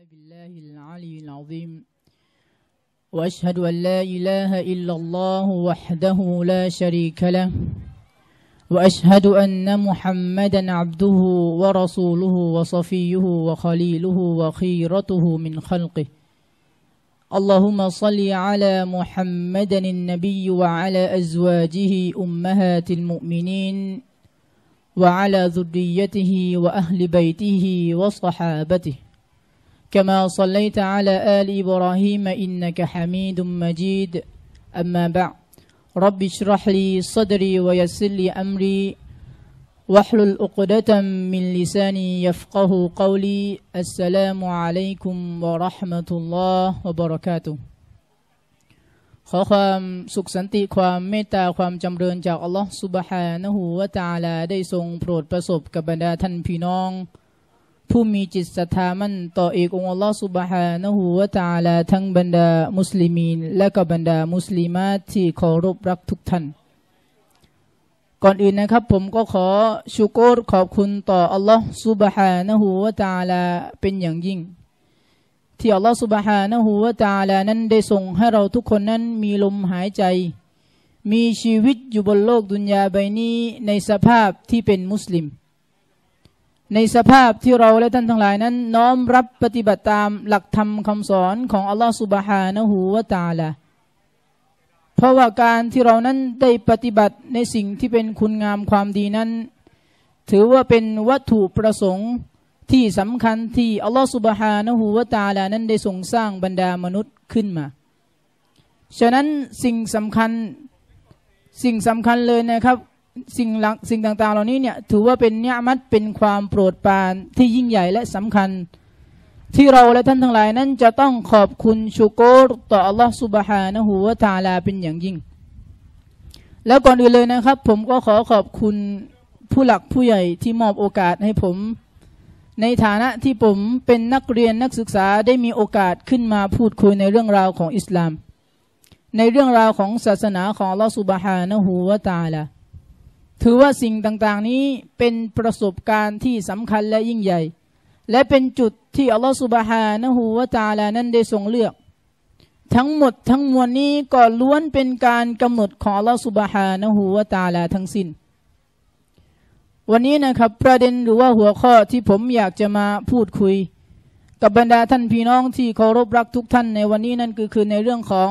بالله العلي العظيم وأشهد أن لا إله إلا الله وحده لا شريك له وأشهد أن محمدا عبده ورسوله وصفيه وخليله وخيرته من خلقه اللهم صل على محمد النبي وعلى أزواجه أمهات المؤمنين وعلى ذريته وأهل بيته وصحابته كما صليت على آل إبراهيم إنك حميد مجيد أما بعد رب اشرح لي صدري ويسر لي أمري واحلل عقدة من لساني يفقه قولي السلام عليكم ورحمة الله وبركاته ขอความสุขสันติความเมตตาความจำเริญจากอัลลอฮฺสุบฮานะฮูวะตาลาได้ทรงโปรดประสบกับบรรดาท่านพี่น้องผู้มีจิตศรัทธามั่น ต่อเอกองค์อัลลอฮฺสุบฮานะฮูวะตาลา ทั้งบรรดามุสลิมีนและก็บรรดามุสลิมาที่เคารพรักทุกท่าน ก่อนอื่นนะครับ ผมก็ขอชูโกรขอบคุณต่ออัลลอฮฺสุบฮานะฮูวะตาลาเป็นอย่างยิ่งที่อัลลอฮฺสุบฮานะฮูวะตาลานั้นได้ส่งให้เราทุกคนนั้นมีลมหายใจ มีชีวิตอยู่บนโลกดุนยาใบนี้ในสภาพที่เป็นมุสลิมในสภาพที่เราและท่านทั้งหลายนั้น น้อมรับปฏิบัติตามหลักธรรมคำสอนของอัลลอฮฺสุบฮานะหูวะตาละ เพราะว่าการที่เรานั้นได้ปฏิบัติในสิ่งที่เป็นคุณงามความดีนั้น ถือว่าเป็นวัตถุประสงค์ที่สำคัญที่อัลลอฮฺสุบฮานะหูวะตาละนั้นได้ทรงสร้างบรรดามนุษย์ขึ้นมา ฉะนั้นสิ่งสำคัญ สิ่งสำคัญเลยนะครับสิ่งหลังสิ่งต่างๆ เหล่านี้เนี่ยถือว่าเป็นเนื้อมัดเป็นความโปรดปรานที่ยิ่งใหญ่และสำคัญ ที่เราและท่านทั้งหลายนั้นจะต้องขอบคุณชูโกรต่ออัลลอฮฺสุบฮานะฮูวะตาลาเป็นอย่างยิ่ง แล้วก่อนอื่นเลยนะครับ ผมก็ขอขอบคุณผู้หลักผู้ใหญ่ที่มอบโอกาสให้ผม ในฐานะที่ผมเป็นนักเรียนนักศึกษาได้มีโอกาสขึ้นมาพูดคุยในเรื่องราวของอิสลาม ในเรื่องราวของศาสนาของอัลลอฮฺสุบฮานะฮูวะตาลาถือว่าสิ่งต่างๆนี้เป็นประสบการณ์ที่สำคัญและยิ่งใหญ่ และเป็นจุดที่อัลลอฮฺสุบฮานะฮูวะจาลานั้นได้ทรงเลือก ทั้งหมดทั้งมวลนี้ก็ล้วนเป็นการกำหนดของอัลลอฮฺสุบฮานะฮูวะจาลาทั้งสิน้น วันนี้นะครับประเด็นหรือว่าหัวข้อที่ผมอยากจะมาพูดคุย กับบรรดาท่านพี่น้องที่เคารพรักทุกท่านในวันนี้นั่นก็คือในเรื่องของ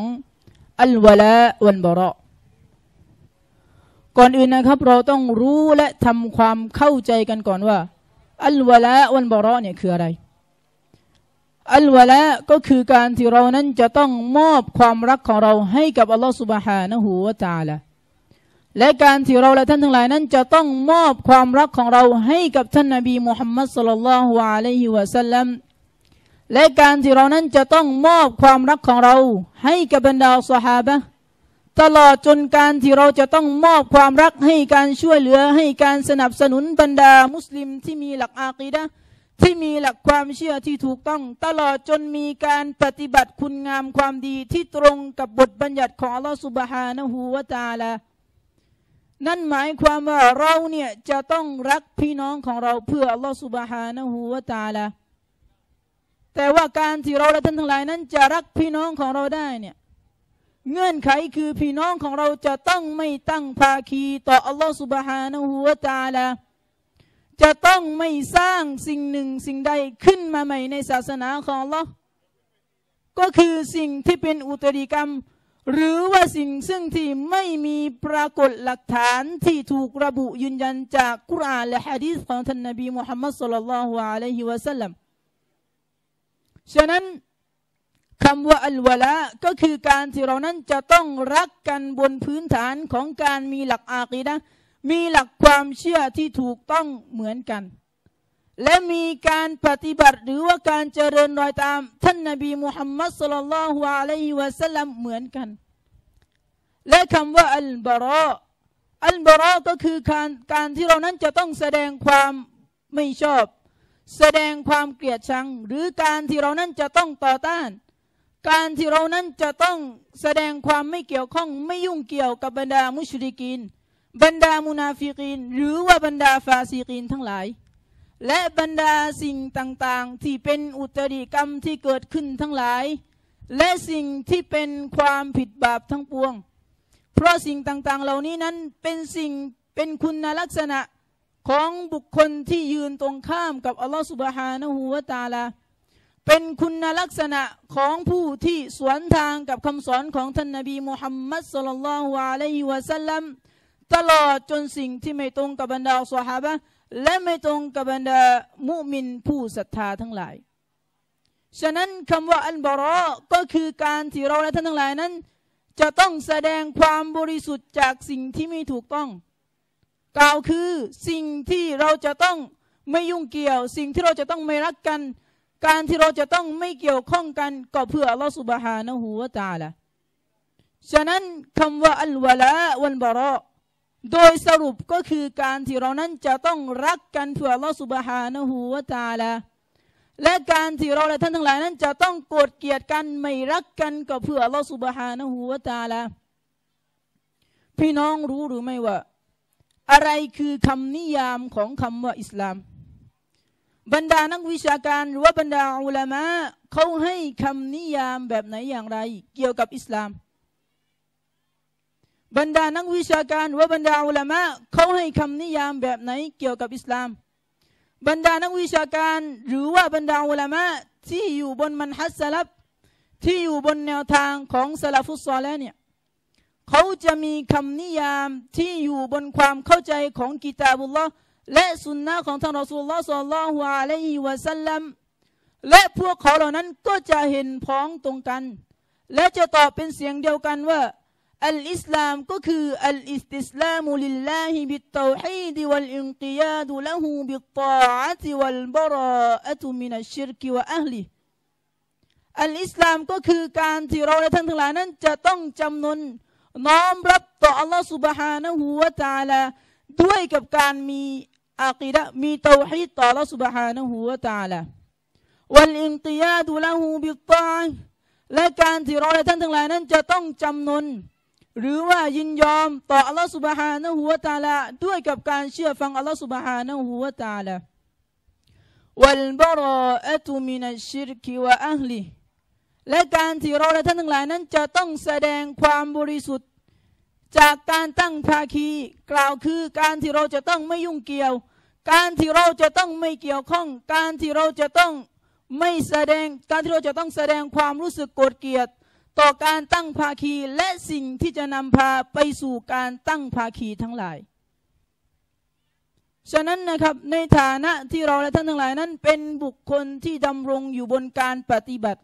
อัลวะละวันบะราะก่อนอื่นนะครับเราต้องรู้และทำความเข้าใจกันก่อนว่า อัลวะละวันบารอเนี่ยคืออะไร อัลวะละก็คือการที่เรานั้นจะต้องมอบความรักของเราให้กับอัลลอฮฺสุบฮานะฮูวะตาละและการที่เราและท่านทั้งหลายนั้นจะต้องมอบความรักของเรา ให้กับท่านนบีมุฮัมมัดสลลัลลอฮุอะลัยฮิวะสัลลัมและการที่เรานั้นจะต้องมอบความรักของเรา ให้กับบรรดาสหายตลอดจนการที่เราจะต้องมอบความรักให้การช่วยเหลือ ให้การสนับสนุนบรรดามุสลิมที่มีหลักอากีดะที่มีหลักความเชื่อที่ถูกต้อง ตลอดจนมีการปฏิบัติคุณงามความดีที่ตรงกับบทบัญญัติของอัลลอฮสุบฮานะฮูวะตาลานั่นหมายความว่าเราเนี่ยจะต้องรักพี่น้องของเราเพื่ออัลลอฮสุบฮานะฮูวะตาลาแต่ว่าการที่เราและท่านทั้งหลาย นั้นจะรักพี่น้องของเราได้เนี่ยเงื่อนไขคือพี่น้องของเราจะต้องไม่ตั้งภาคีต่ออัลลอฮฺสุบฮานะฮูวะตาลาจะต้องไม่สร้างสิ่งหนึ่งสิ่งใดขึ้นมาใหม่ในศาสนาของเราก็คือสิ่งที่เป็นอุตริกรรม หรือว่าสิ่งซึ่งที่ไม่มีปรากฏหลักฐานที่ถูกระบุยืนยันจากกุรอานและฮะดีษของท่านนบีมุฮัมมัดสุลลัลลอฮุอะลัยฮิวะสัลลัมฉะนั้นคำว่าอัลวะละก็คือการที่เรานั้นจะต้องรักกันบนพื้นฐานของการมีหลักอากีนะมีหลักความเชื่อที่ถูกต้องเหมือนกัน และมีการปฏิบัติหรือว่าการเจริญรอยตาม ท่านนบีมุฮัมมัดสลลัลลอฮุอะลัยฮิวะสัลลัมเหมือนกัน และคำว่าอัลบาระอัลบาระก็คือการการที่เรานั้นจะต้องแสดงความไม่ชอบ แสดงความเกลียดชัง หรือการที่เรานั้นจะต้องต่อต้านการที่เรานั้นจะต้องแสดงความไม่เกี่ยวข้องไม่ยุ่งเกี่ยวกับบรรดามุชริกินบรรดามุนาฟิกินหรือว่าบรรดาฟาซีกินทั้งหลาย และบรรดาสิ่งต่างๆ ที่เป็นอุตริกรรมที่เกิดขึ้นทั้งหลาย และสิ่งที่เป็นความผิดบาปทั้งปวง เพราะสิ่งต่างๆ เหล่านี้นั้นเป็นสิ่งเป็นคุณลักษณะของบุคคลที่ยืนตรงข้ามกับอัลลอฮฺสุบฮานะฮูวะตาลาเป็นคุณลักษณะของผู้ที่สวนทางกับคำสอนของ ท่านนบีมุฮัมมัดสุลลัลลอฮุอะลัยฮิวะสัลลัมตลอดจนสิ่งที่ไม่ตรงกับบรรดาสฮาะและไม่ตรงกับบรรดามุมิน ผู้ศรัทธาทั้งหลาย ฉะนั้นคำว่าอันบรอก็คือการที่เราและท่านทั้งหลายนั้น จะต้องแสดงความบริสุทธิ์จากสิ่งที่ไม่ถูกต้อง กล่าวคือสิ่งที่เราจะต้องไม่ยุ่งเกี่ยว สิ่งที่เราจะต้องไม่รักกันการที่เราจะต้องไม่เกี่ยวข้องกัน ก็เพื่ออัลลอฮฺสุบฮานะฮูวะตาละฉะนั้นคำว่าอัลวะละวันบาระโดยสรุปก็คือการที่เรานั้นจะต้องรักกันเพื่ออัลลอฮฺสุบฮานะฮูวะตาละและการที่เราและท่านทั้งหลายนั้นจะต้องโกรธเกลียดกันไม่รักกันก็เพื่ออัลลอฮฺสุบฮานะฮูวะตาละพี่น้องรู้หรือไม่ว่า อะไรคือคำนิยามของคำว่าอิสลามบรรดานักวิชาการหรือว่าบรรดาอุลามะเขาให้คำนิยามแบบไหนอย่างไร เกี่ยวกับอิสลาม บรรดานักวิชาการหรือว่าบรรดาอุลามะเขาให้คำนิยามแบบไหนเกี่ยวกับอิสลาม บรรดานักวิชาการ หรือว่าบรรดาอุลามะที่อยู่บนมันฮัสสลับที่อยู่บนแนวทางของสลาฟุตซอลแล้วเนี่ยเขาจะมีคำนิยามที่อยู่บนความเข้าใจของกิตาบุลลอฮ์และสุนนะของท่านรอสูลลอสลลฮุอะลัยฮิวะสัลลัมและพวกเขาเหล่านั้นก็จะเห็นพ้องตรงกัน และจะตอบเป็นเสียงเดียวกันว่าอัลอิสลามก็คืออัลอิสติสลามุลิลลาฮิบิตตาฮีดวัลอินกิยาดุละหูบิตตาอัตวัลบรออัตุมินัชชิรกิวะอัลลีอัลอิสลามก็คือการที่เราและท่านทั้งหลายนั้นจะต้องจำนนน้อมรับต่ออัลลอฮฺสุบฮานะฮูวะตาลาด้วยกับการมีอากีดะมีเตาฮีดต่อละสุบฮานะหูวะตาละวันอินติยาดูละหูบิตาและการที่เราและท่านทั้งหลายนั้นจะต้องจำนนหรือว่ายินยอมต่ออัลลอฮฺสุบฮานะหูวะตาละด้วยกับการเชื่อฟังอัลลอฮฺสุบฮานะหูวะตาละวันบรออะตุมินัชิรกิวะอัลลีและการที่เราและท่านทั้งหลายนั้นจะต้องแสดงความบริสุทธิ์ จากการตั้งภาคีกล่าวคือการที่เราจะต้องไม่ยุ่งเกี่ยวการที่เราจะต้องไม่เกี่ยวข้อง การที่เราจะต้องไม่แสดง การที่เราจะต้องแสดงความรู้สึกโกรธเกลียดต่อการตั้งภาคีและสิ่งที่จะนำพาไปสู่การตั้งภาคีทั้งหลาย ฉะนั้นนะครับในฐานะที่เราและท่านทั้งหลายนั้น เป็นบุคคลที่ดำรงอยู่บนการปฏิบัติ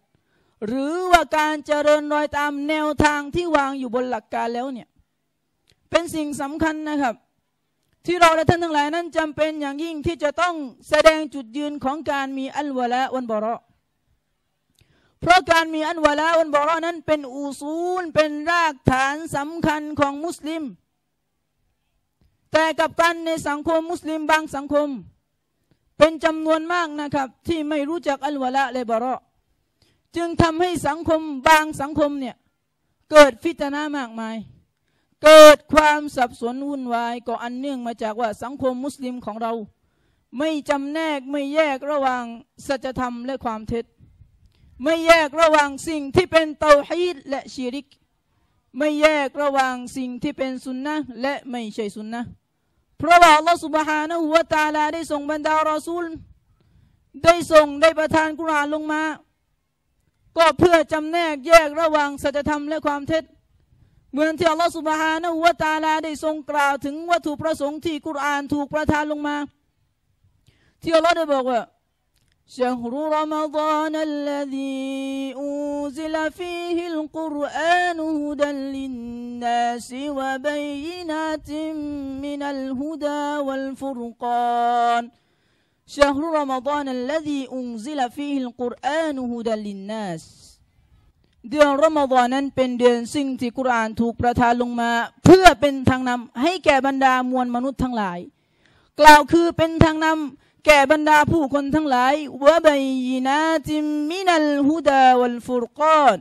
หรือว่าการเจริญรอยตามแนวทางที่วางอยู่บนหลักการแล้วเนี่ยเป็นสิ่งสำคัญนะครับที่เราและท่านทั้งหลายนั้น จำเป็นอย่างยิ่งที่จะต้องแสดงจุดยืนของการมีอัลวะละวันบอระเพราะการมีอันวะละวันบอระนั้นเป็นอูซูลเป็นรากฐานสำคัญของมุสลิม แต่กับกันในสังคมมุสลิมบางสังคม เป็นจำนวนมากนะครับที่ไม่รู้จักอัลวะละเลยบอระจึงทำให้สังคมบางสังคมเนี่ยเกิดฟิตนามากมายเกิดความสับสนวุ่นวาย ก็อันเนื่องมาจากว่าสังคมมุสลิมของเรา ไม่จำแนกไม่แยกระหว่างสัจธรรมและความเท็จ ไม่แยกระหว่างสิ่งที่เป็นเตาฮีดและชีริก ไม่แยกระหว่างสิ่งที่เป็นสุนนะและไม่ใช่สุนนะเพราะว่าอัลลอฮฺสุบฮานะหัวตาลา ได้ส่งบรรดารอซูล ได้ส่งได้ประทานกุรานลงมา ก็เพื่อจำแนกแยกระหว่างสัจธรรมและความเท็จเหมือนที่อัลลอฮฺสุบฮานะวะตาลาได้ทรงกล่าวถึงวัตถุประสงค์ที่กุรอานถูกประทานลงมา شهر رمضان الذي أنزل فيه القرآن هدى للناس وبينات من الهدى والفرقان شهر رمضان الذي أنزل فيه القرآن هدى للناس เดือนรอมฎอนนั้นเป็นเดือนซึ่งที่กุรานถูกประทานลงมา เพื่อเป็นทางนำให้แก่บรรดามวลมนุษย์ทั้งหลาย กล่าวคือเป็นทางนำแก่บรรดาผู้คนทั้งหลายวะบยนาจิมมินัลฮุดาวัลฟุรกอน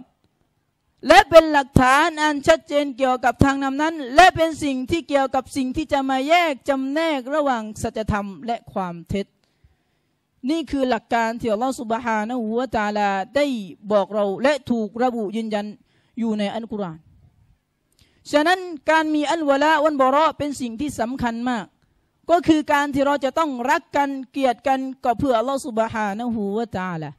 และเป็นหลักฐานอันชัดเจนเกี่ยวกับทางนำนั้น และเป็นสิ่งที่เกี่ยวกับสิ่งที่จะมาแยกจำแนกระหว่างสัจธรรมและความเท็จนี่คือหลักการที่อัลลอฮฺสุบฮานะฮัวะตาลาได้บอกเราและถูกระบุยืนยันอยู่ในอันกุรานฉะนั้นการมีอันวะละวันบอรอเป็นสิ่งที่สำคัญมาก ก็คือการที่เราจะต้องรักกันเกลียดกันก็เพื่ออัลลอฮฺสุบฮานะฮัวะตาลา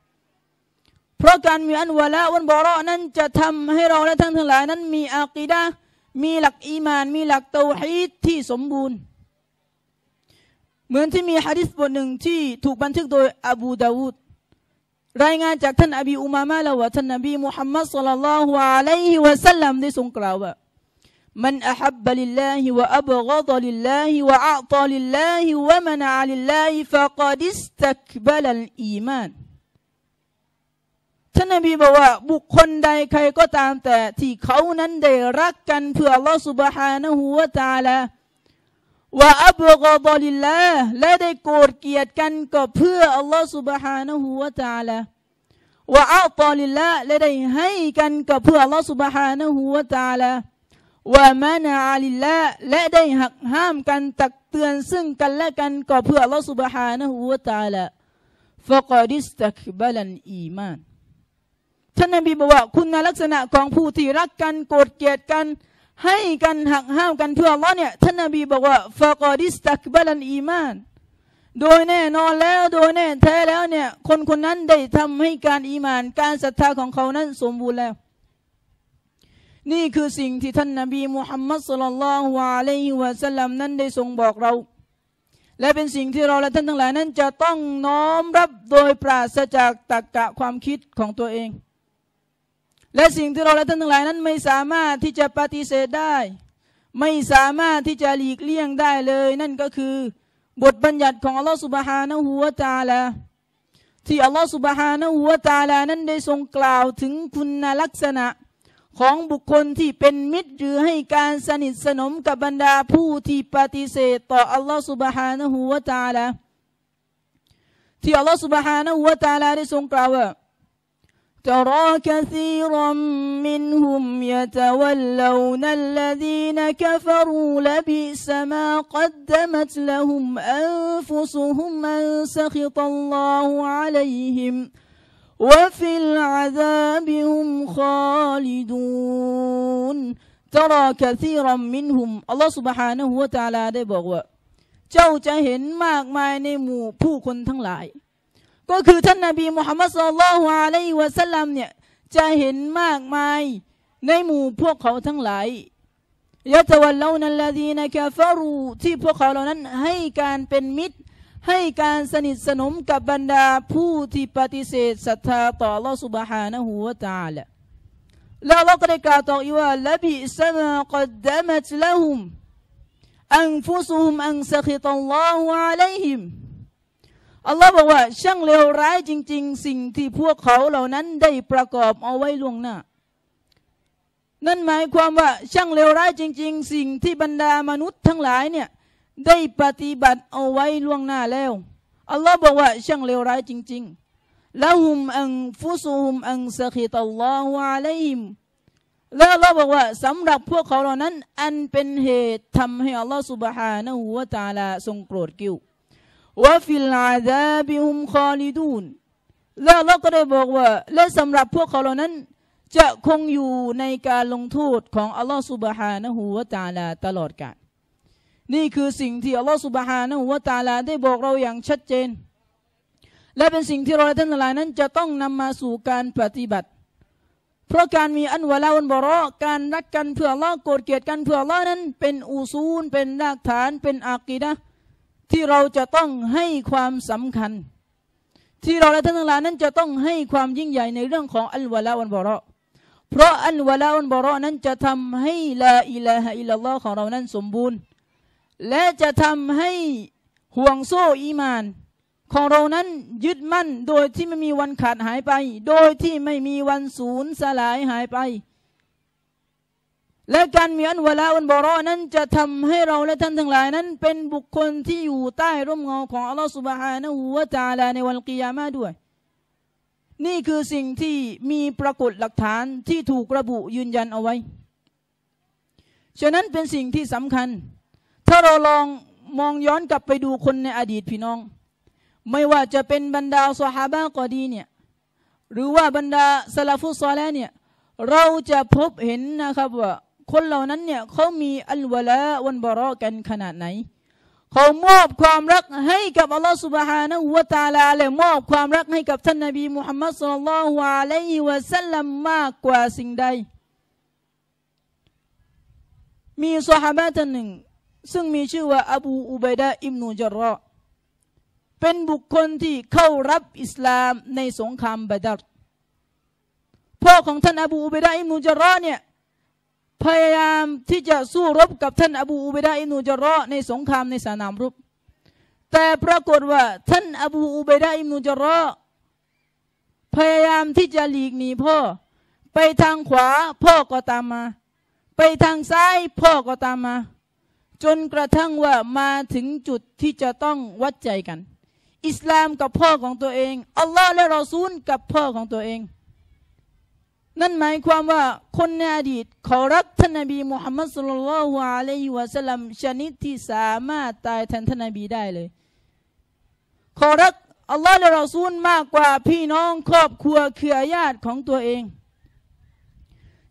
เพราะการมีอันวะละวันบอรอนั้นจะทำให้เราและทั้งทั้งหลายนั้นมีอากีดะมีหลักอีมาน มีหลักเตาฮีดที่สมบูรณ์เหมือนที่มีฮะดิษบทหนึ่งที่ถูกบันทึกโดยอบูดาวูดรายงานจากท่านอบีอุมามะละว่าท่านนบีมุฮัมมัดสุลลัลลอฮุอะลัยฮิวะสัลลัมได้ทรงกล่าวว่าฮิวะอัตลิลลาฮิวะมัน ط ى ل ل ล ومنع لله فقد استكبل ا ลอีมานท่านนบีบอกว่าบุคคลใดใครก็ตามแต่ที่เขานั้นได้รักกันเพื่ออัลลอฮฺ سبحانه และ تعالى ว่าอับกออลิลละและได้โกรธเกลียดกันก็เพื่ออัลลอฮ์ سبحانه และ تعالى ว่าอัลตอลิลละและได้ให้กันก็เพื่ออัลลอฮ์ سبحانه และ تعالى ว่ามานาลิลละและได้หักห้ามกันตักเตือนซึ่งกันและกัน ก็เพื่ออัลลอฮ์ سبحانه และ تعالى ฟะกอดิสตักบัลันอีมานท่านนบีบอกว่าคุณลักษณะของผู้ที่รักกันโกรธเกลียดกันให้กันหักห้ามกันเพื่ออัลลอฮ์เนี่ย ท่านนบีบอกว่าฟากอดิสตักบัลันอีมาน โดยแน่นอนแล้วโดยแน่แท้แล้วเนี่ยคนคนนั้นได้ทำให้การอีมาน การศรัทธาของเขานั้นสมบูรณ์แล้ว นี่คือสิ่งที่ท่านนบีมุฮัมมัดสุลลัลฮวาเลฮิวะสัลลัมนั้นได้ทรงบอกเรา และเป็นสิ่งที่เราและท่านทั้งหลายนั้นจะต้องน้อมรับโดยปราศจากตรรกะความคิดของตัวเองและสิ่งที่เราและท่านทั้งหลายนั้นไม่สามารถที่จะปฏิเสธได้ ไม่สามารถที่จะหลีกเลี่ยงได้เลยนั่นก็คือ บทบัญญัติของอัลลอฮฺสุบฮานะฮุวะตาลาที่อัลลอฮฺสุบฮานะฮุวะตาลานั้นได้ทรงกล่าวถึงคุณลักษณะของบุคคลที่เป็นมิตรหรือให้การสนิทสนมกับบรรดาผู้ที่ปฏิเสธ ต่ออัลลอฮฺสุบฮานะฮุวะตาลาที่อัลลอฮฺสุบฮานะฮุวะตาลาได้ทรงกล่าวว่า ترى كثيرا منهم يتولون الذين كفروا لبئس ما قدمت لهم أنفسهم أن سخط الله عليهم وفي العذاب هم خالدون ترى كثيرا منهم الله سبحانه وتعالى بوكن تنلاي ก็คือท่านนบีมุฮัมมัดสุลลัลอะลัยวะสัลลัมเนี่ยจะเห็นมากมายในหมู่พวกเขาทั้งหลายยะตะวันเลานัลลาดีนะกาฟารูที่พวกเขาเหล่านั้นให้การเป็นมิตรให้การสนิทสนมกับบรรดาผู้ที่ปฏิเสธศรัทธาต่อลอสุบฮานะหัวะตาละแล้วเราก็ได้กล่าวต่ออีกว่าละบิสมากัดามัตละหุมอังฟุซุมอังสักิตัลลอฮุอะลัยฮิมอัลลอฮ์บอกว่า ช่างเลวร้ายจริง ๆ สิ่งที่พวกเขาเหล่านั้นได้ประกอบเอาไว้ล่วงหน้า นั่นหมายความว่าช่างเลวร้ายจริง ๆ สิ่งที่บรรดามนุษย์ทั้งหลายเนี่ยได้ปฏิบัติเอาไว้ล่วงหน้าแล้วอัลลอฮ์บอกว่าช่างเลวร้ายจริงๆละหุมอังฟุซุมอังสกิตัลลอฮุอะลัยฮิม แล้วเราบอกว่าสำหรับพวกเขาเหล่านั้น อันเป็นเหตุทำให้อัลลอฮ์สุบฮานะหัวตาลาทรงโกรธกิ้ววะฟิลอาซาบิฮุมคอลิดูนและเราก็ได้บอกว่า และสำหรับพวกเขาเหล่านั้นจะคงอยู่ในการลงโทษของอัลลอฮฺสุบฮานะฮูวะตาลาตลอดกาลนี่คือสิ่งที่อัลลอฮฺสุบฮานะฮูวะตาลาได้บอกเราอย่างชัดเจน และเป็นสิ่งที่เราท่านหลายนั้นจะต้องนำมาสู่การปฏิบัติ เพราะการมีอันวะลาอันบรอการรักกันเพื่อละโกรธเกลียดกันเพื่อละนั้นเป็นอูซูล เป็นรากฐาน เป็นอากีดะที่เราจะต้องให้ความสำคัญ ที่เราและท่านทั้งหลายนั้นจะต้องให้ความยิ่งใหญ่ในเรื่องของอัลวะลาอันบอระเพราะอัลวะลาอันบอระนั้นจะทำให้ลาอิลาฮะอิลลอฮ์ของเรานั้นสมบูรณ์ และจะทำให้ห่วงโซ่อีมาน ของเรานั้นยึดมั่นโดยที่ไม่มีวันขาดหายไป โดยที่ไม่มีวันสูญสลายหายไปและการมีอันวลาอันบรอนั้นจะทำให้เราและท่านทั้งหลายนั้น เป็นบุคคลที่อยู่ใต้ร่มเงาของอัลลอฮฺสุบฮานะฮูวะตาลาในวันกิยามาด้วย นี่คือสิ่งที่มีปรากฏหลักฐานที่ถูกระบุยืนยันเอาไว้ ฉะนั้นเป็นสิ่งที่สำคัญ ถ้าเราลองมองย้อนกลับไปดูคนในอดีตพี่น้อง ไม่ว่าจะเป็นบรรดาสหาบะกอดีเนี่ยหรือว่าบรรดาสลาฟุซอลเนี่ย เราจะพบเห็นนะครับว่าคนเหล่านั้นเนี่ยเขามีอัลวะละวันบรอกันขนาดไหนเขามอบความรักให้กับอัลลอฮฺสุบฮานะหัวะตาลา และมอบความรักให้กับท่านนบีมุฮัมมัดสุลลัลฮุอะลัยฮิวะสัลลัมมากกว่าสิ่งใด มีสหายท่านหนึ่ง ซึ่งมีชื่อว่าอบูอุบัยดะอิมนูจรอเป็นบุคคลที่เข้ารับอิสลามในสงครามบาดัรพ่อของท่านอบูอุบัยดะอิมนูจรอเนี่ยพยายามที่จะสู้รบกับท่านอบูอุบดาอินูจาระในสงครามในสนามรบ แต่ปรากฏว่าท่านอบูอุบดาอินูจาระพยายามที่จะหลีกหนีพ่อ ไปทางขวาพ่อก็ตามมา ไปทางซ้ายพ่อก็ตามมา จนกระทั่งว่ามาถึงจุดที่จะต้องวัดใจกัน อิสลามกับพ่อของตัวเองอัลลอฮ์และรอซูลกับพ่อของตัวเองนั่นหมายความว่าคนในอดีตเขารักท่านนบีมุฮัมมัดสุลลัลฮุอะลัยฮิวะสัลลัมชนิดที่สามารถตายแทนท่านนบีได้เลยเขารักอัลลอฮ์และรอซูลมากกว่าพี่น้องครอบครัวเครือญาติของตัวเอง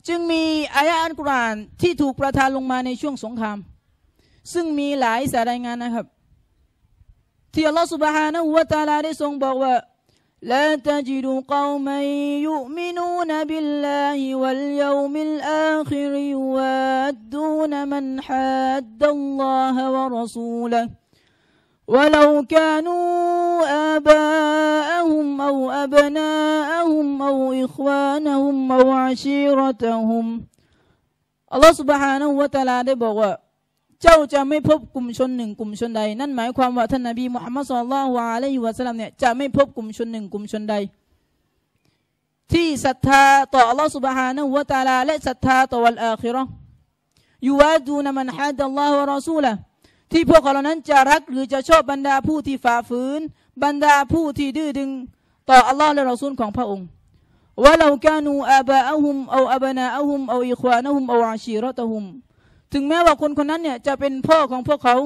จึงมีอายะอัลกุรอานที่ถูกประทานลงมาในช่วงสงคราม ซึ่งมีหลายสายรายงานนะครับที่อัลลอฮ์สุบฮานะฮุวะตาลาได้ทรงบอกว่า لا تجد قوما يؤمنون بالله واليوم الآخر يوادون من حاد الله ورسوله ولو كانوا آباءهم أو أبناءهم أو إخوانهم أو عشيرتهم الله سبحانه وتعالى بغوا เจ้าจะไม่พบกลุ่มชนหนึ่งกลุ่มชนใด นั่นหมายความว่าท่านนบีมุฮัมมัดสุลลัลวะลัยฮิวะสัลลัมเนี่ยจะไม่พบกลุ่มชนหนึ่งกลุ่มชนใด ที่ศรัทธา ต่ออัลลอฮฺสุบฮานะฮุวะตาลาและศรัทธาต่อวันอาคิรอยูวาดูนมันฮัดอัลลอฮฺวะรอซูละที่พวกเขาเหล่านั้นจะรักหรือจะชอบบรรดาผู้ที่ฝ่าฝืนบรรดาผู้ที่ดื้อดึงต่ออัลลอฮ์และรอซูลของพระองค์ว่าเราแกนูอาบะอาฮุมเอาอาบนาอาฮุมเอาอิควานะฮุมเอาอาชีรอตะฮุมถึงแม้ว่าคนคนนั้นเนี่ยจะเป็นพ่อของพวกเขา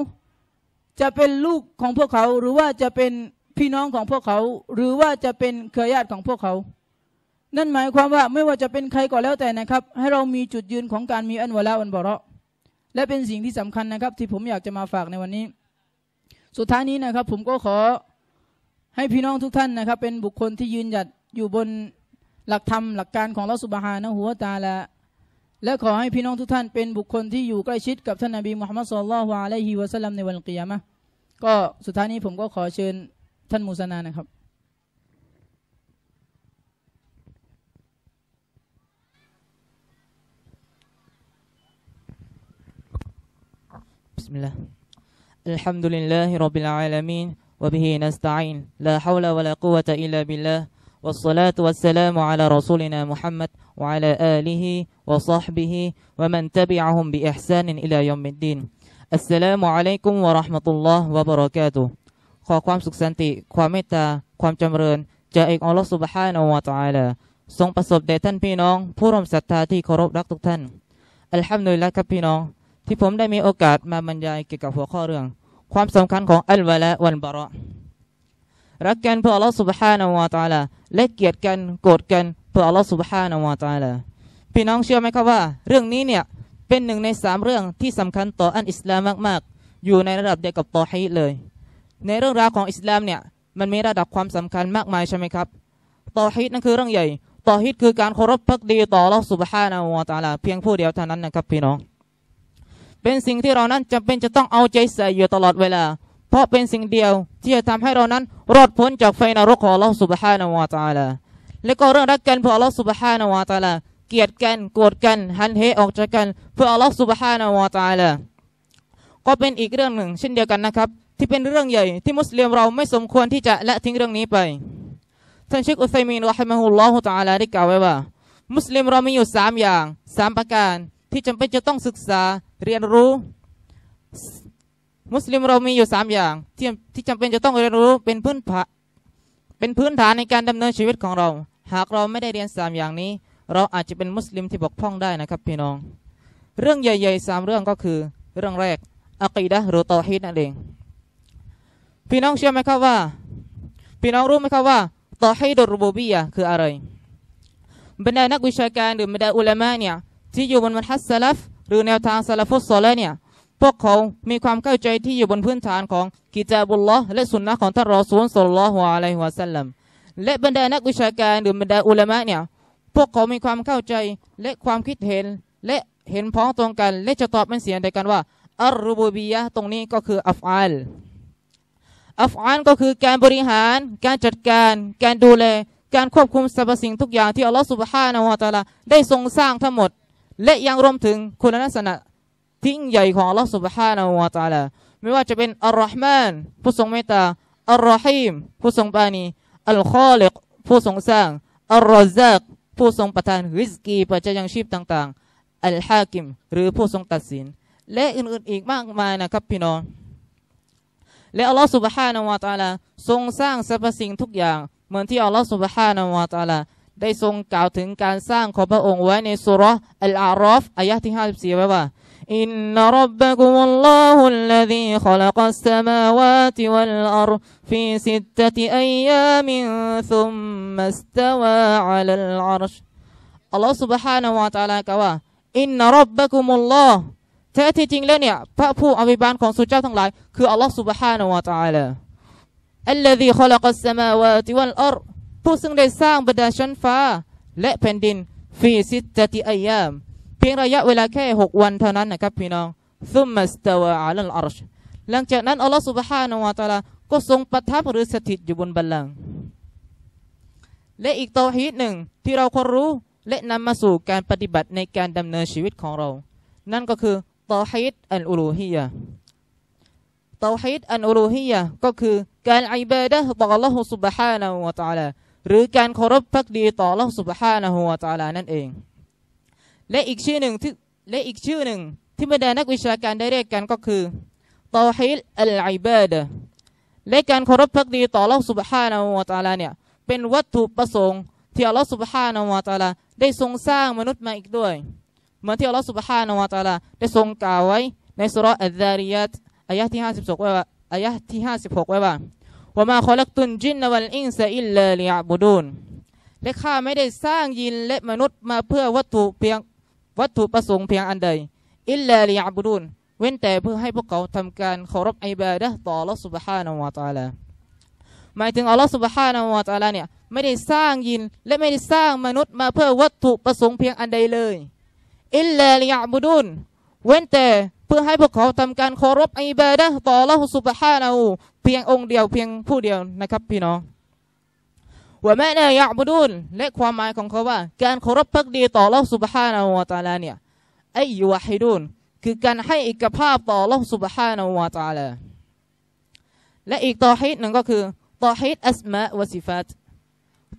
จะเป็นลูกของพวกเขา หรือว่าจะเป็นพี่น้องของพวกเขา หรือว่าจะเป็นเครือญาติของพวกเขา นั่นหมายความว่าไม่ว่าจะเป็นใครก็แล้วแต่นะครับ ให้เรามีจุดยืนของการมีอันวะละอันบอระและเป็นสิ่งที่สำคัญนะครับ ที่ผมอยากจะมาฝากในวันนี้ สุดท้ายนี้นะครับ ผมก็ขอให้พี่น้องทุกท่านนะครับ เป็นบุคคลที่ยืนหยัดอยู่บนหลักธรรมหลักการของลอสุบฮานะหัวตาและและขอให้พี่น้องทุกท่านเป็นบุคคลที่อยู่ใกล้ชิดกับท่านนบีมุฮัมมัดสุลลัลฮวาไลฮิวะสัลลัมในวันกิยามะก็สุดท้ายนี้ผมก็ขอเชิญท่านมูานานะครับอััลลลลฮฮมดุิบิลอาลามีน วะบิฮินัสตั ل م ي ลาฮาวลา วะลากุวะตะอิลลาบิลลาห์ والصلاة والسلام على رسولنا محمد وعلى آله وصحبه ومن تبعهم بإحسان إلى يوم الدين السلام عليكم ورحمة الله وبركاته ขอความสุขสันติ ความเมตตาความจำเริญจากเอกอัลลอฮฺสุบฮานาวะตะอาลาทรงประสบแด่ท่านพี่น้องผู้ร่วมศรัทธาที่เคารพรักทุกท่านอัลฮัมดุลิลละครับพี่น้อง ที่ผมได้มีโอกาสมาบรรยายเกี่ยวกับหัวข้อเรื่อง ความสำคัญของอัลวะละวันบาระรักกันเพื่ออัลลอฮ์ سبحانه และ تعالى และเกลียดกันโกรธกันเพื่ออัลลอฮ์ سبحانه และ تعالى พี่น้องเชื่อไหมครับว่าเรื่องนี้เนี่ยเป็นหนึ่งในสามเรื่องที่สำคัญต่ออันอิสลามมาก ๆ อยู่ในระดับเดียวกับตอฮีเลย ในเรื่องราวของอิสลามเนี่ยมันมีระดับความสำคัญมากมายใช่ไหมครับตอฮีนั่นคือเรื่องใหญ่ตอฮีคือการเคารพพักดีต่ออัลลอฮ์ سبحانه และ تعالى เพียงผู้เดียวเท่านั้นนะครับพี่น้อง เป็นสิ่งที่เรานั้นจำเป็นจะต้องเอาใจใส่อยู่ตลอดเวลาเพราะเป็นสิ่งเดียวที่จะทำให้เรานั้นรอดพ้นจากไฟนรกของอัลลอฮฺสุบฮานาวาตาลาและก็เรื่องรักกันเพื่ออัลลอฮฺสุบฮานาวาตาลาเกลียดกันโกรธกัน หันเหออกจากกันเพื่ออัลลอฮฺสุบฮานาวาตาลาก็เป็นอีกเรื่องหนึ่งเช่นเดียวกันนะครับที่เป็นเรื่องใหญ่ที่มุสลิมเราไม่สมควรที่จะละทิ้งเรื่องนี้ไปท่านชิคอุซัยมีนรอฮิมะฮุลลอฮฺตาลาได้กล่าวไว้ว่า มุสลิมเรา มีอยู่สามอย่างสามประการที่จำเป็นจะต้องศึกษาเรียนรู้มุสลิมเรามีอยู่สามอย่างที่ที่จำเป็นจะต้องเรียนรู้เป็นพื้นผาเป็นพื้นฐานในการดำเนินชีวิตของเรา หากเราไม่ได้เรียนสามอย่างนี้เราอาจจะเป็นมุสลิมที่บกพร่องได้นะครับพี่น้อง เรื่องใหญ่ๆสามเรื่องก็คือเรื่องแรกอักีดะหรือตอฮีดนั่นเอง พี่น้องเชื่อไหมครับว่า พี่น้องรู้ไหมครับว่าตอฮีดรูบูบียะคืออะไรบรรดานักวิชาการหรือบรรดาอุลามะเนี่ยที่อยู่บนมัทัสซาลฟหรือแนวทางซาลฟุสซเลเนี่ยพวกเขามีความเข้าใจที่อยู่บนพื้นฐานของกิจาบุลลอและสุนนะของท่านรอซูลสุลลัลฮวาไลัฮวาสัลลัมและบรรดานักวิชาการหรือบรรดาอุลามะเนี่ยพวกเขามีความเข้าใจและความคิดเห็น และเห็นพ้องตรงกันและจะตอบเป็นเสียงเดียวกันว่าอัลรูบูบียะตรงนี้ก็คืออัฟอัลอัฟอัลก็คือการบริหาร การจัดการ การดูแล การควบคุมสรรพสิ่งทุกอย่างที่อัลลอฮฺสุบฮานาวะตาลาได้ทรงสร้างทั้งหมด และยังรวมถึงคุณลักษณะยิ่งใหญ่ของ Allah ฮฺ سبحانه และ تعالى ไม่ว่าจะเป็นอัลลอฮ์มาน ผู้ทรงเมตตาอัลลอฮิมผู้ทรงปานีอัลคอลิกผู้ทรงสร้างอัลรอซักผู้ทรงประทานริสกีประจัยยังชีพต่าง ๆอัลฮากิม หรือผู้ทรงตัดสิน และอื่น ๆ อีกมากมายนะครับพี่น้องและอัลลอฮฺ سبحانه และ تعالى ทรงสร้างสรรพสิ่งทุกอย่างเหมือนที่อัลลอฮฺ سبحانه และ تعالى ได้ทรงกล่าวถึงการสร้างของพระองค์ไว้ในสุรอัลอาลอฟอายะที่54ไว้ว่า إن ربكم الله الذي خلق السماوات والأرض في ستة أيام ثم استوى على العرش الله سبحانه وتعالى كوا إن ربكم الله تأتي تجين لنيا فأبو أبي بان كون سجاو تنغ كو الله سبحانه وتعالى الذي خلق السماوات والأرض بو سان بدا شنفا لأ بندين في ستة أيام เพียงระยะเวลาแค่ 6 วันเท่านั้นนะครับพี่น้องซุมมัสตาวาอัลลอร์ชหลังจากนั้นอัลลอฮฺสุบฮานแวะต ا ลาก็ทรงประทับหรือสถิตอยู่บนบัลลังก์และอีกตัวฮีดหนึ่งที่เราควรรู้และนำมาสู่การปฏิบัติในการดำเนินชีวิตของเรา นั่นก็คือตัวฮีดอันอุลูฮียะตัวฮีดอันอุลูฮียะก็คือการอิบาดะต่ออัลลอฮฺ سبحانه และ تعالى หรือการเคารพพักดีต่ออัลลอฮฺ سبحانه และ تعالى นั่นเองและอีกชื่อหนึ่งที่และอีกชื่อหนึ่งที่บรรดานักวิชาการได้เรียกกันก็คือ ตอฮิลอัลอบาดและการเคารพพักดีต่ออัลสุบฮานาวะตาลาเนี่ยเป็นวัตถุประสงค์ ที่อัลลอฮสุบฮานาวะตาลาได้ทรงสร้างมนุษย์มาอีกด้วยเหมือนที่อัลลอฮสุบฮานาวะตาลาได้ทรงกล่าวไว้ในสุรอัลดาริยัตอายะที่ห้าสิบหกว่าอายะที่ห้าสิบหกว่าว่ามาขอลักตุนจินนวลอินซาอิลลาลิยาบุดูนและข้าไม่ได้สร้างยินและมนุษย์มาเพื่อวัตถุเพียงวัตถุประสงค์เพียงอันใด อิลลาลิยาบุดุนเว้นแต่เพื่อให้พวกเขาทำการเคารพอิบาดะต่ออัลลอฮฺสุบฮานะวะตาลาหมายถึงอัลลอฮฺสุบฮานะวะตาลาเนี่ยไม่ได้สร้างยิน และไม่ได้สร้างมนุษย์มาเพื่อวัตถุประสงค์เพียงอันใดเลย อิลลาลิยาบุดุนเว้นแต่เพื่อให้พวกเขาทำการเคารพอิบาดะต่ออัลลอฮฺสุบฮานะอูเพียงองค์เดียวเพียงผู้เดียวนะครับพี่น้องว่าแม่น่ยะบุดุลและความหมายของเขาว่า การเคารพพักดีต่อลอสุบฮานาวะตาลาเนี่ยไอ้ยูวฮิดุนคือการให้อิกภาพต่อลอสุบฮานาวะตาลาและอีกตอฮิดหนึ่งก็คือตอฮิดอัสมาวะสิฟัต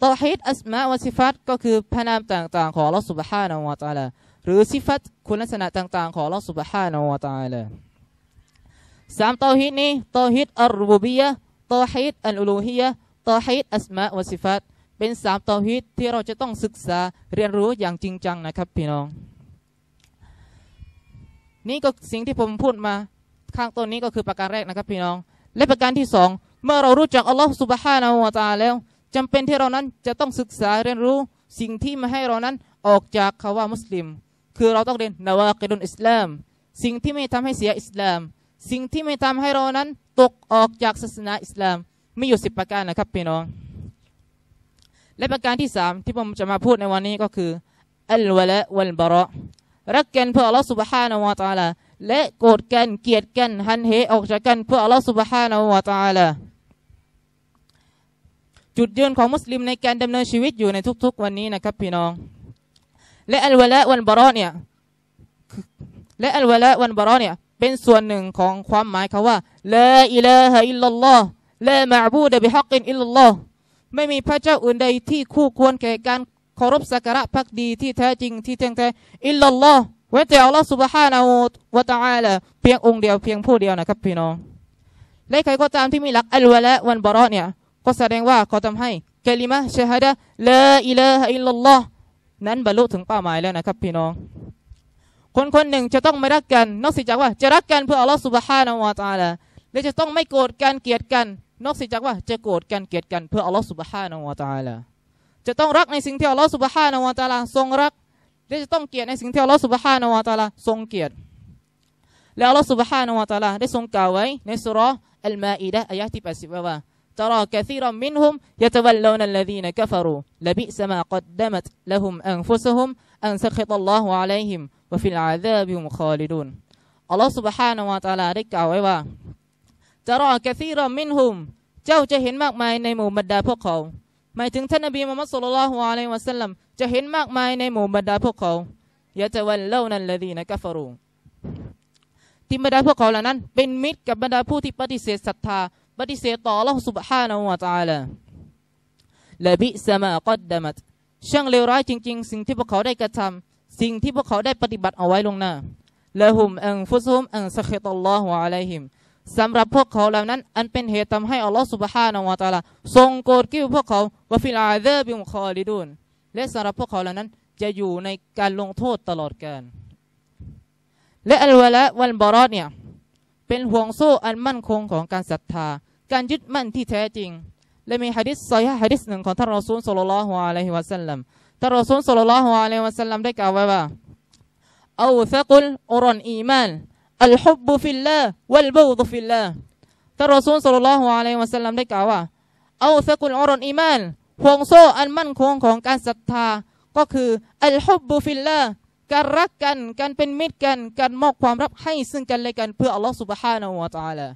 ตอฮิดอัสมาวะสิฟัตก็คือพระนามต่างๆของลอสุบฮานาวะตาลาหรือสิฟัตคุณลักษณะต่าง ๆของลอสุบฮานาวะตาลาสามตอฮิดนี้ตอฮิดอัลรูบียะตอฮิดอัลอูลูฮียะตอฮิดอัสมาวสิฟัต เป็นสามตอฮิดที่เราจะต้องศึกษาเรียนรู้อย่างจริงจังนะครับพี่น้อง นี่ก็สิ่งที่ผมพูดมา ข้างต้นนี้ก็คือประการแรกนะครับพี่น้องและประการที่สองเมื่อเรารู้จักอัลลอฮฺสุบฮานาวูตาแล้วจำเป็นที่เรานั้นจะต้องศึกษาเรียนรู้สิ่งที่มาให้เรานั้นออกจากคาว่ามุสลิม คือเราต้องเรียนนวากิดุนอิสลามสิ่งที่ไม่ทำให้เสียอิสลามสิ่งที่ไม่ทำให้เรานั้นตกออกจากศาสนาอิสลามมีอยู่สิบประการนะครับพี่น้อง และประการที่สามที่ผมจะมาพูดในวันนี้ก็คือ อัลวะละวัลบาระรักกันเพื่ออัลลอฮฺสุบฮานาวะตาลาและโกรธกันเกลียดกัน หันเหออกจากกันเพื่ออัลลอฮฺสุบฮานาวะตาลาจุดยืนของมุสลิมในการดำเนินชีวิตอยู่ในทุก ๆ วันนี้นะครับพี่น้อง และอัลวะละวันบาระเนี่ยและอัลวะละวันบาระเนี่ยเป็นส่วนหนึ่งของความหมายคาว่าละอิลาฮะอิลลัลลอฮ์ละมาบูดะบิฮักอินอิลลอฮไม่มีพระเจ้าอื่นใดที่คู่ควรแก่การเคารพสักการะพักดีที่แท้จริงที่แท้งแท้อิลลัลลอฮ์เว้นแต่อัลลอฮ์บฮานาอูวะ ت ع าล ى เพียงองค์เดียวเพียงผู้เดียวนะครับพี่น้อง และใครก็ตามที่มีหลักอัลวะและวันบรอเนี่ย ก็แสดงว่าเขาทำให้กลิมะชฮัดะลาอิลาฮะอิลลัลลอฮ์นั้นบรรลุถึงเป้าหมายแล้วนะครับพี่น้อง คนคนหนึ่งจะต้องไม่รักกันนอกจากว่าจะรักกันเพื่ออัลลอฮ์สุบฮานาอูวะ ت ع าล ى และจะต้องไม่โกรธกันเกลียดกันนอกเสียจากว่าจะโกรธกันเกลียดกันเพื่ออัลลอฮฺสุบฮานาวะตาละจะต้องรักในสิ่งที่อัลลอฮฺสุบฮานาวะตาละทรงรักและจะต้องเกลียดในสิ่งที่อัลลอฮฺสุบฮานาวะตาละทรงเกลียดและอัลลอฮฺสุบฮานาวะตาละได้ทรงกล่าวไว้ในสุรอัลมาอีดะอายะที่แปดสิบว่าจะรอกะซีรอมมินฮุมยะตะวัลลอนลลีนกัฟรูละบิสมากัดดมัตละหุมอันฟุสฮุมอันสักิตัลลอฮุอะลัยฮิมวะฟิลอาซาบิฮุมคอลิดุนอัลลอฮฺ س ب ح ฮา ه แวะตาล ل ได้กล่าวไว้ว่าจะรอกะซีรอมินหุมเจ้าจะเห็นมากมายในหมู่บรรดาพวกเขาหมายถึงท่านนบีมุฮัมมัดสุลลัลฮวาะลวะสัลลัมจะเห็นมากมายในหมู่บรรดาพวกเขายะจะวันเล่านั้นละดีนะกัฟรงที่บรรดาพวกเขาเหล่านั้น เป็นมิตรกับบรรดาผู้ที่ปฏิเสธศรัทธา ปฏิเสธต่อ Allah س ب ح ا ن อและ ت ع ا ل ละบิสมากัดดมัดช่างเลวร้ายจริง ๆ สิ่งที่พวกเขาได้กระทำ สิ่งที่พวกเขาได้ปฏิบัติเอาไว้ลงหน้าละหุม อังฟุซุมอังสักิตัลลอฮุอะลัยฮิมสำหรับพวกเขาเหล่านั้น อันเป็นเหตุทำให้อัลลอฮฺสุบฮานาวะตาลาทรงโกรธกิ้วพวกเขาวาฟิลาเดอร์บิมคอลิดุนและสำหรับพวกเขาเหล่านั้นจะอยู่ในการลงโทษตลอดกาลและอัลวะละวันบารอดเนี่ยเป็นห่วงโซ่อันมั่นคงของการศรัทธา การยึดมั่นที่แท้จริง และมีฮะดิษซอยฮะดิษหนึ่งของท่านรอซูลสุลลัลฮวาอะลัยฮิวะสัลลัมท่านรอซูลสุลลัลฮวาอะลัยฮิวะสัลลัมได้กล่าวไว้ว่าเอาซักุลอรอนอีมานอัลฮุบบุฟิลลาวัลบูดฟิลลาท่านรอซูลสุลลัลฮุอะลัยวะสัลลัมได้กล่าวว่า เอาสกุลอรอนอีมานห่วงโซ่อันมั่นคงของการศรัทธา ก็คืออัลฮุบบุฟิลลาการรักกันการเป็นมิตรกันการมอบความรักให้ซึ่งกันและกันเพื่ออัลลอฮฺสุบฮานาอูวะตาลา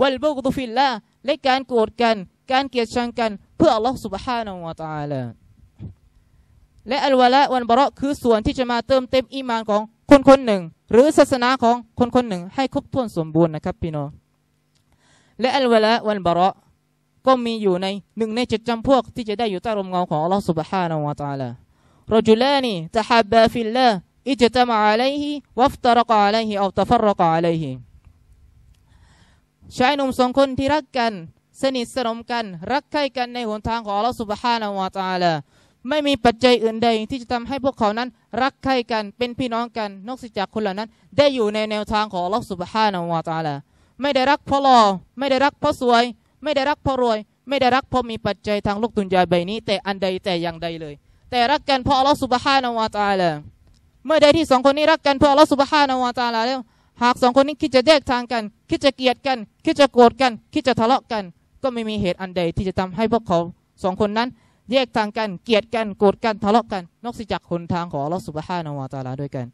วัลบูดฟิลลาและการโกรธกันการเกลียดชังกันเพื่ออัลลอฮฺสุบฮานาอูวะตาลาและอัลวะละวันบะระคือส่วนที่จะมาเติมเต็มอีมานของคนคนหนึ่งหรือศาสนาของคนคนหนึ่งให้ครบถ้วนสมบูรณ์นะครับพี่น้องและอัลเวลาวันบาระก็มีอยู่ในหนึ่งในเจ็ดจำพวก ที่จะได้อยู่ใต้ร่มเงาของอัลลอฮฺ سبحانه และ تعالى รจุลานีตะฮับบาฟิลลาอิจตมาอะลัยฮิวัฟตรกอะลัยฮิอัลตฟรกอะลัยฮิชายหนุ่มสองคนที่รักกัน สนิทสนมกัน รักใคร่กันในหนทางของอัลลอฮฺ سبحانه และ تعالى ไม่มีปัจจัยอื่นใดที่จะทำให้พวกเขานั้นรักใคร่กันเป็นพี่น้องกันนอกจากคนเหล่านั้น ได้อยู่ในแนวทางของลอสุบฮานาวาตาละไม่ได้รักเพราะหล่อไม่ได้รักเพราะสวย ไม่ได้รักเพราะรวย ไม่ได้รักเพราะมีปัจจัยทางโลกตุนยาใบนี้ แต่อันใดแต่อย่างใดเลย แต่รักกันเพราะลอสุบฮานาวาตาละเมื่อใดที่สองคนนี้รักกันเพราะลอสุบฮานาวาตาละแล้ว หากสองคนนี้คิดจะแยกทางกัน คิดจะเกลียดกัน คิดจะโกรธกัน คิดจะทะเลาะกัน ก็ไม่มีเหตุอันใดที่จะทำให้พวกเขาสองคนนั้นแยกทางกันเกลียดกันโกรธกันทะเลาะกันนอกจากหนทางของอัลลอฮฺสุบฮานาวาตาลาด้วยกัน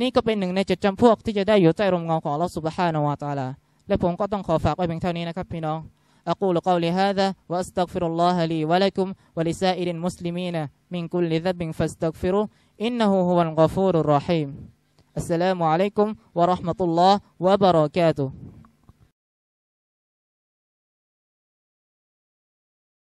นี่ก็เป็นหนึ่งในเจ็ดจำพวกที่จะได้อยู่ใต้ร่มเงาของอัลลอฮฺสุบฮานาวาตาลาและผมก็ต้องขอฝากไว้เพียงเท่านี้นะครับพี่น้อง أقول قولي هذا وأستغفر الله لي ولكم ولسائر المسلمين من كل ذنب فاستغفروه إنه هو الغفور الرحيم السلام عليكم ورحمة الله وبركاته